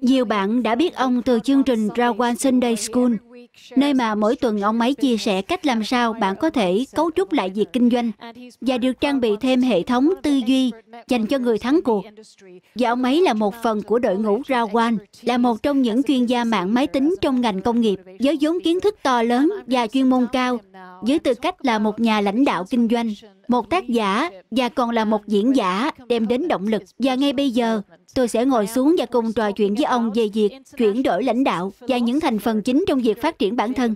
Nhiều bạn đã biết ông từ chương trình Rawan Sunday School nơi mà mỗi tuần ông ấy chia sẻ cách làm sao bạn có thể cấu trúc lại việc kinh doanh và được trang bị thêm hệ thống tư duy dành cho người thắng cuộc. Và ông ấy là một phần của đội ngũ Rawan, là một trong những chuyên gia mạng máy tính trong ngành công nghiệp, với vốn kiến thức to lớn và chuyên môn cao, với tư cách là một nhà lãnh đạo kinh doanh, một tác giả và còn là một diễn giả đem đến động lực. Và ngay bây giờ, tôi sẽ ngồi xuống và cùng trò chuyện với ông về việc chuyển đổi lãnh đạo và những thành phần chính trong việc phát phát triển bản thân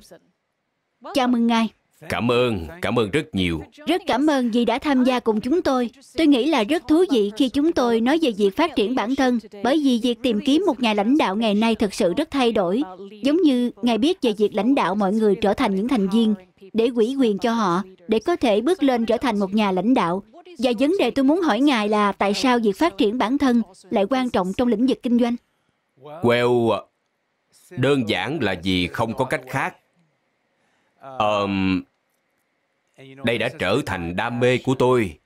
chào mừng ngài cảm ơn cảm ơn rất nhiều rất cảm ơn vì đã tham gia cùng chúng tôi tôi nghĩ là rất thú vị khi chúng tôi nói về việc phát triển bản thân bởi vì việc tìm kiếm một nhà lãnh đạo ngày nay thực sự rất thay đổi giống như ngài biết về việc lãnh đạo mọi người trở thành những thành viên để ủy quyền cho họ để có thể bước lên trở thành một nhà lãnh đạo và vấn đề tôi muốn hỏi ngài là tại sao việc phát triển bản thân lại quan trọng trong lĩnh vực kinh doanh Well, đơn giản là vì không có cách khác um, đây đã trở thành đam mê của tôi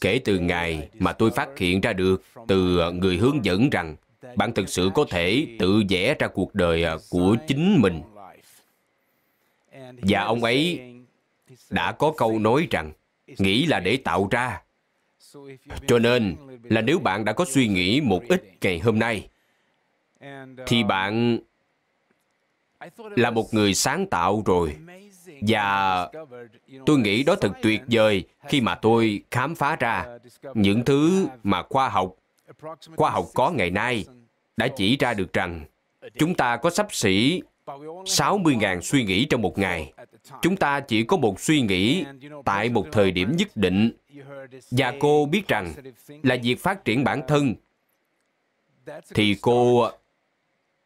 kể từ ngày mà tôi phát hiện ra được từ ờ, người hướng dẫn rằng bạn thực sự có thể tự vẽ ra cuộc đời ờ, của chính mình và ông ấy đã có câu nói rằng nghĩ là để tạo ra cho nên là nếu bạn đã có suy nghĩ một ít ngày hôm nay thì bạn là một người sáng tạo rồi và tôi nghĩ đó thật tuyệt vời khi mà tôi khám phá ra những thứ mà khoa học khoa học có ngày nay đã chỉ ra được rằng chúng ta có sắp xỉ 60.000 suy nghĩ trong một ngày. Chúng ta chỉ có một suy nghĩ tại một thời điểm nhất định. Và cô biết rằng là việc phát triển bản thân thì cô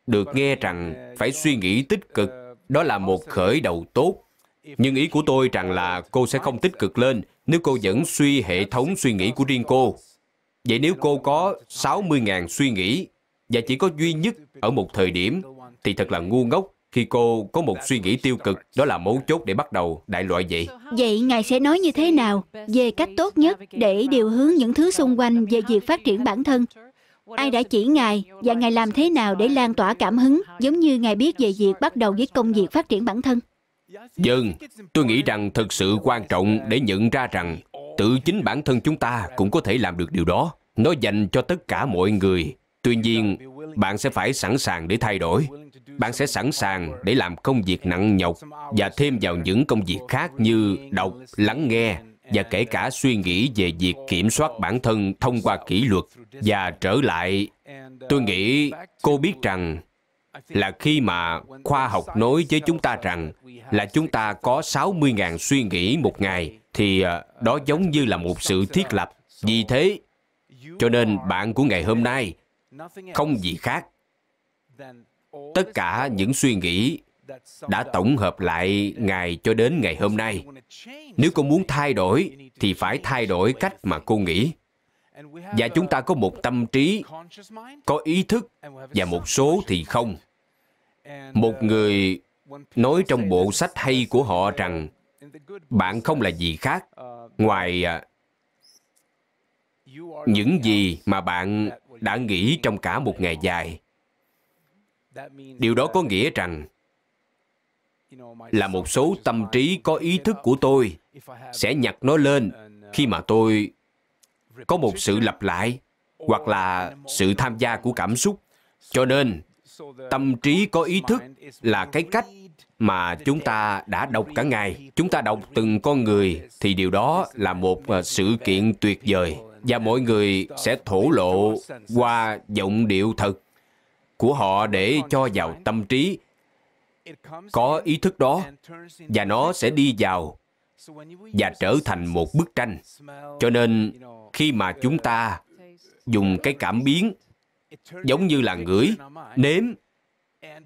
được nghe rằng phải suy nghĩ tích cực đó là một khởi đầu tốt nhưng ý của tôi rằng là cô sẽ không tích cực lên nếu cô vẫn suy hệ thống suy nghĩ của riêng cô. Vậy nếu cô có 60.000 suy nghĩ và chỉ có duy nhất ở một thời điểm, thì thật là ngu ngốc khi cô có một suy nghĩ tiêu cực, đó là mấu chốt để bắt đầu đại loại vậy. Vậy Ngài sẽ nói như thế nào về cách tốt nhất để điều hướng những thứ xung quanh về việc phát triển bản thân Ai đã chỉ Ngài và Ngài làm thế nào để lan tỏa cảm hứng giống như Ngài biết về việc bắt đầu với công việc phát triển bản thân? Dân, vâng, tôi nghĩ rằng thực sự quan trọng để nhận ra rằng tự chính bản thân chúng ta cũng có thể làm được điều đó. Nó dành cho tất cả mọi người. Tuy nhiên, bạn sẽ phải sẵn sàng để thay đổi. Bạn sẽ sẵn sàng để làm công việc nặng nhọc và thêm vào những công việc khác như đọc, lắng nghe, và kể cả suy nghĩ về việc kiểm soát bản thân thông qua kỷ luật và trở lại tôi nghĩ cô biết rằng là khi mà khoa học nói với chúng ta rằng là chúng ta có 60.000 suy nghĩ một ngày thì ờ, đó giống như là một sự thiết lập. Vì thế, cho nên bạn của ngày hôm nay không gì khác. Tất cả những suy nghĩ đã tổng hợp lại Ngài cho đến ngày hôm nay. Nếu cô muốn thay đổi, thì phải thay đổi cách mà cô nghĩ. Và chúng ta có một tâm trí, có ý thức, và một số thì không. Một người nói trong bộ sách hay của họ rằng bạn không là gì khác ngoài à, những gì mà bạn đã nghĩ trong cả một ngày dài điều đó có nghĩa rằng là một số tâm trí có ý thức của tôi sẽ nhặt nó lên khi mà tôi có một sự lặp lại hoặc là sự tham gia của cảm xúc cho nên tâm trí có ý thức là cái cách mà chúng ta đã đọc cả ngày chúng ta đọc từng con người thì điều đó là một à, sự kiện tuyệt vời và mọi người sẽ thổ lộ qua giọng điệu thật của họ để cho vào tâm trí có ý thức đó và nó sẽ đi vào và trở thành một bức tranh cho nên khi mà chúng ta dùng cái cảm biến giống như là ngửi nếm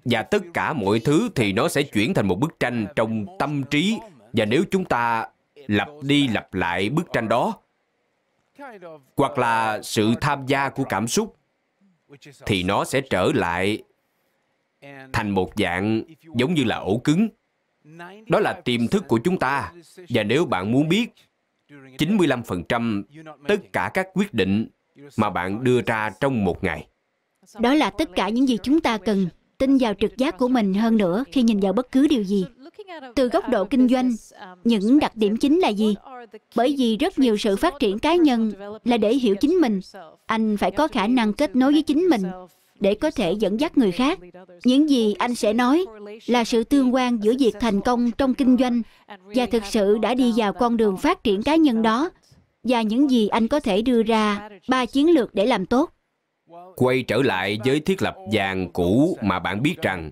và tất cả mọi thứ thì nó sẽ chuyển thành một bức tranh trong tâm trí và nếu chúng ta lặp đi lặp lại bức tranh đó hoặc là uh, sự tham gia của cảm xúc thì nó sẽ trở lại thành một dạng giống như là ổ cứng. Đó là tiềm thức của chúng ta. Và nếu bạn muốn biết, 95% tất cả các quyết định mà bạn đưa ra trong một ngày. Đó là tất cả những gì chúng ta cần tin vào trực giác của mình hơn nữa khi nhìn vào bất cứ điều gì. Từ góc độ kinh doanh, những đặc điểm chính là gì? Bởi vì rất nhiều sự phát triển cá nhân là để hiểu chính mình. Anh phải có khả năng kết nối với chính mình để có thể dẫn dắt người khác. Những gì anh sẽ nói là sự tương quan giữa việc thành công trong kinh doanh và thực sự đã đi vào con đường phát triển cá nhân đó và những gì anh có thể đưa ra ba chiến lược để làm tốt. Quay trở lại với thiết lập vàng cũ mà bạn biết rằng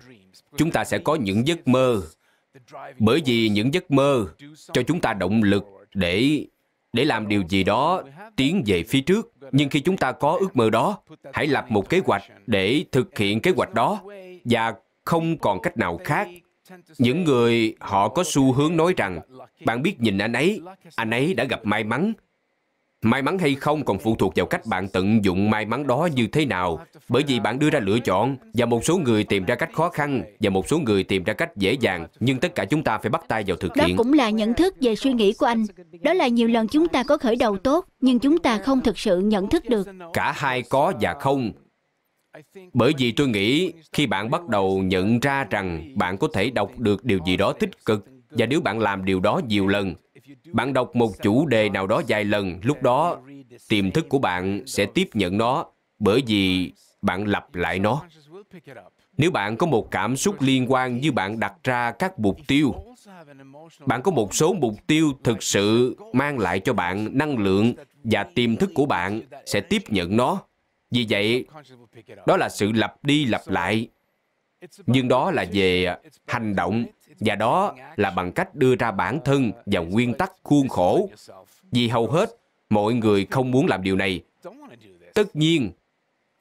chúng ta sẽ có những giấc mơ bởi vì những giấc mơ cho chúng ta động lực để để làm điều gì đó tiến về phía trước nhưng khi chúng ta có ước mơ đó hãy lập một kế hoạch để thực hiện kế hoạch đó và không còn cách nào khác những người họ có xu hướng nói rằng bạn biết nhìn anh ấy anh ấy đã gặp may mắn May mắn hay không còn phụ thuộc vào cách bạn tận dụng may mắn đó như thế nào, bởi vì bạn đưa ra lựa chọn và một số người tìm ra cách khó khăn và một số người tìm ra cách dễ dàng, nhưng tất cả chúng ta phải bắt tay vào thực hiện. Đó cũng là nhận thức về suy nghĩ của anh. Đó là nhiều lần chúng ta có khởi đầu tốt, nhưng chúng ta không thực sự nhận thức được. Cả hai có và không. Bởi vì tôi nghĩ khi bạn bắt đầu nhận ra rằng bạn có thể đọc được điều gì đó tích cực và nếu bạn làm điều đó nhiều lần bạn đọc một chủ đề nào đó vài lần lúc đó tiềm thức của bạn sẽ tiếp nhận nó bởi vì bạn lặp lại nó nếu bạn có một cảm xúc liên quan như bạn đặt ra các mục tiêu bạn có một số mục tiêu thực sự mang lại cho bạn năng lượng và tiềm thức của bạn sẽ tiếp nhận nó vì vậy đó là sự lặp đi lặp lại nhưng đó là về hành động và đó là bằng cách đưa ra bản thân và nguyên tắc khuôn khổ vì hầu hết mọi người không muốn làm điều này tất nhiên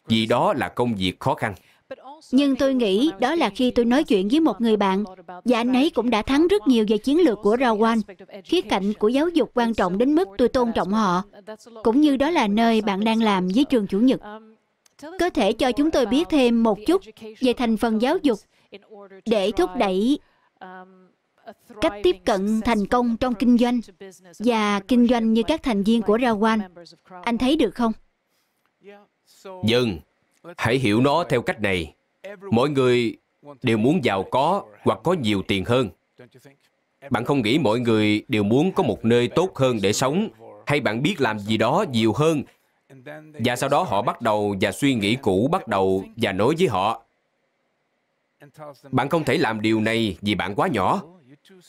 vì đó là công việc khó khăn nhưng tôi nghĩ đó là khi tôi nói chuyện với một người bạn và anh ấy cũng đã thắng rất nhiều về chiến lược của Rawan, khía cạnh của giáo dục quan trọng đến mức tôi tôn trọng họ, cũng như đó là nơi bạn đang làm với trường chủ nhật có thể cho chúng tôi biết thêm một chút về thành phần giáo dục để thúc đẩy um, cách tiếp cận thành công trong kinh doanh và kinh doanh như các thành viên của Rawan. Anh thấy được không? Nhưng vâng, hãy hiểu nó theo cách này. Mọi người đều muốn giàu có hoặc có nhiều tiền hơn. Bạn không nghĩ mọi người đều muốn có một nơi tốt hơn để sống hay bạn biết làm gì đó nhiều hơn và sau đó họ bắt đầu và suy nghĩ cũ bắt đầu và nói với họ Bạn không thể làm điều này vì bạn quá nhỏ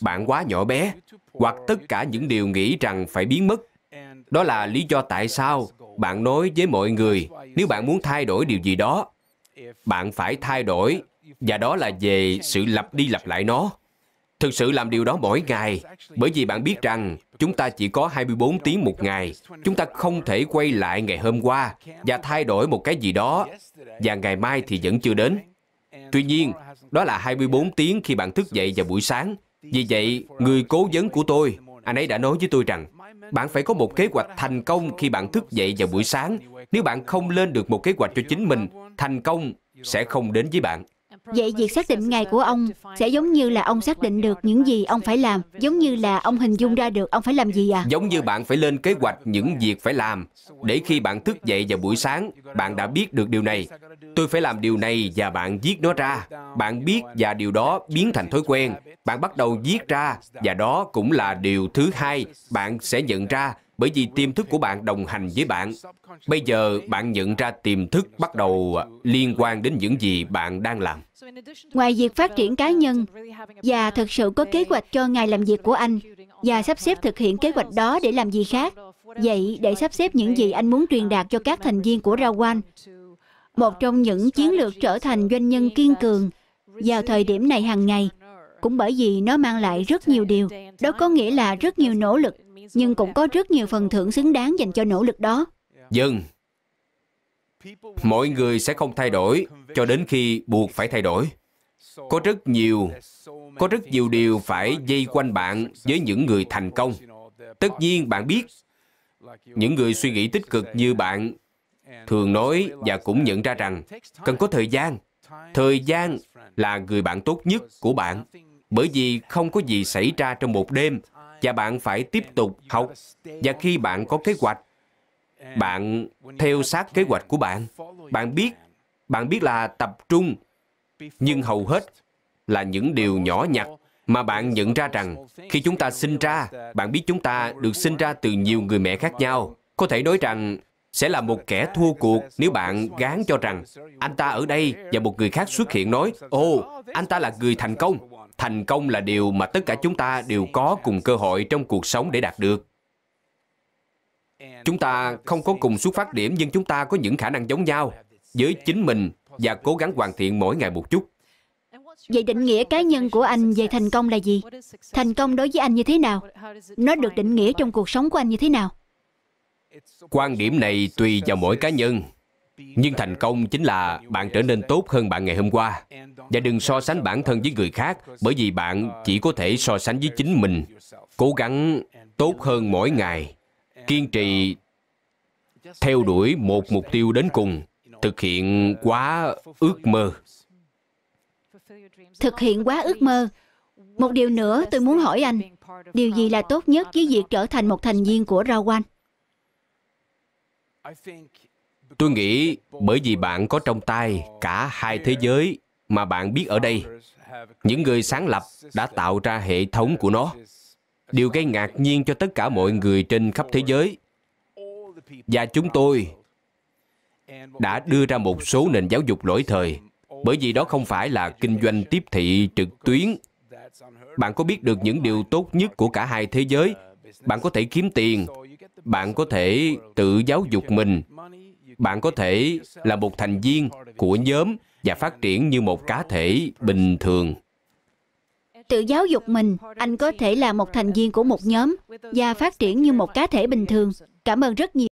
Bạn quá nhỏ bé Hoặc tất cả những điều nghĩ rằng phải biến mất Đó là lý do tại sao bạn nói với mọi người Nếu bạn muốn thay đổi điều gì đó Bạn phải thay đổi Và đó là về sự lặp đi lặp lại nó Thực sự làm điều đó mỗi ngày, bởi vì bạn biết rằng chúng ta chỉ có 24 tiếng một ngày. Chúng ta không thể quay lại ngày hôm qua và thay đổi một cái gì đó, và ngày mai thì vẫn chưa đến. Tuy nhiên, đó là 24 tiếng khi bạn thức dậy vào buổi sáng. Vì vậy, người cố vấn của tôi, anh ấy đã nói với tôi rằng, bạn phải có một kế hoạch thành công khi bạn thức dậy vào buổi sáng. Nếu bạn không lên được một kế hoạch cho chính mình, thành công sẽ không đến với bạn. Vậy việc xác định ngày của ông sẽ giống như là ông xác định được những gì ông phải làm, giống như là ông hình dung ra được ông phải làm gì à? Giống như bạn phải lên kế hoạch những việc phải làm, để khi bạn thức dậy vào buổi sáng, bạn đã biết được điều này. Tôi phải làm điều này và bạn viết nó ra. Bạn biết và điều đó biến thành thói quen. Bạn bắt đầu viết ra và đó cũng là điều thứ hai bạn sẽ nhận ra bởi vì tiềm thức của bạn đồng hành với bạn. Bây giờ bạn nhận ra tiềm thức bắt đầu liên quan đến những gì bạn đang làm. Ngoài việc phát triển cá nhân và thực sự có kế hoạch cho ngày làm việc của anh và sắp xếp thực hiện kế hoạch đó để làm gì khác, vậy để sắp xếp những gì anh muốn truyền đạt cho các thành viên của Rawan, một trong những chiến lược trở thành doanh nhân kiên cường vào thời điểm này hàng ngày cũng bởi vì nó mang lại rất nhiều điều đó có nghĩa là rất nhiều nỗ lực nhưng cũng có rất nhiều phần thưởng xứng đáng dành cho nỗ lực đó dừng mọi người sẽ không thay đổi cho đến khi buộc phải thay đổi có rất nhiều có rất nhiều điều phải dây quanh bạn với những người thành công tất nhiên bạn biết những người suy nghĩ tích cực như bạn thường nói và cũng nhận ra rằng cần có thời gian thời gian là người bạn tốt nhất của bạn bởi vì không có gì xảy ra trong một đêm và bạn phải tiếp tục học và khi bạn có kế hoạch bạn theo sát kế hoạch của bạn bạn biết bạn biết là tập trung nhưng hầu hết là những điều nhỏ nhặt mà bạn nhận ra rằng khi chúng ta sinh ra bạn biết chúng ta được sinh ra từ nhiều người mẹ khác nhau có thể nói rằng sẽ là một kẻ thua cuộc nếu bạn gán cho rằng anh ta ở đây và một người khác xuất hiện nói ô anh ta là người thành công thành công là điều mà tất cả chúng ta đều có cùng cơ hội trong cuộc sống để đạt được chúng ta không có cùng xuất phát điểm nhưng chúng ta có những khả năng giống nhau với chính mình và cố gắng hoàn thiện mỗi ngày một chút Vậy định nghĩa cá nhân của anh về thành công là gì? Thành công đối với anh như thế nào? Nó được định nghĩa trong cuộc sống của anh như thế nào? Quan điểm này tùy vào mỗi cá nhân nhưng thành công chính là bạn trở nên tốt hơn bạn ngày hôm qua và đừng so sánh bản thân với người khác bởi vì bạn chỉ có thể so sánh với chính mình cố gắng tốt hơn mỗi ngày kiên trì theo đuổi một mục tiêu đến cùng thực hiện quá ước mơ thực hiện quá ước mơ một điều nữa tôi muốn hỏi anh điều gì là tốt nhất với việc trở thành một thành viên của rawan tôi nghĩ bởi vì bạn có trong tay cả hai thế giới mà bạn biết ở đây những người sáng lập đã tạo ra hệ thống của nó điều gây ngạc nhiên cho tất cả mọi người trên khắp thế giới và chúng tôi đã đưa ra một số nền giáo dục lỗi thời bởi vì đó không phải là kinh doanh tiếp thị trực tuyến bạn có biết được những điều tốt nhất của cả hai thế giới bạn có thể kiếm tiền bạn có thể tự giáo dục mình bạn có thể là một thành viên của nhóm và phát triển như một cá thể bình thường tự giáo dục mình anh có thể là một thành viên của một nhóm và phát triển như một cá thể bình thường cảm ơn rất nhiều